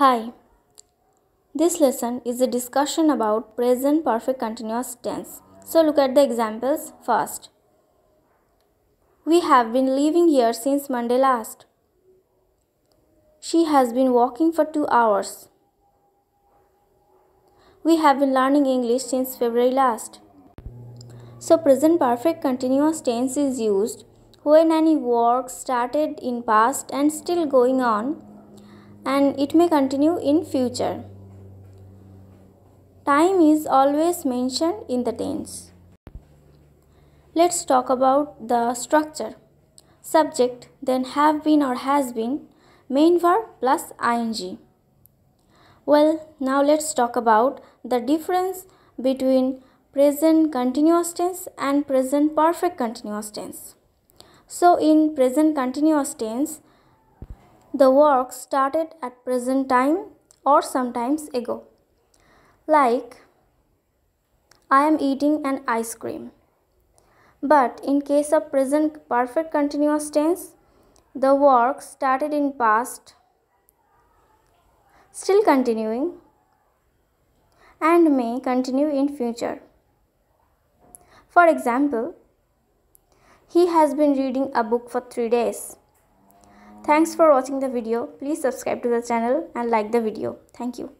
Hi, this lesson is a discussion about present perfect continuous tense. So look at the examples first. We have been living here since Monday last. She has been walking for two hours. We have been learning English since February last. So present perfect continuous tense is used when any work started in past and still going on and it may continue in future. Time is always mentioned in the tense. Let's talk about the structure. Subject, then have been or has been, main verb plus ing. Well, now let's talk about the difference between present continuous tense and present perfect continuous tense. So in present continuous tense, the work started at present time or sometimes ago. Like, I am eating an ice cream. But in case of present perfect continuous tense, the work started in past, still continuing, and may continue in future. For example, he has been reading a book for three days. Thanks for watching the video. Please subscribe to the channel and like the video. Thank you.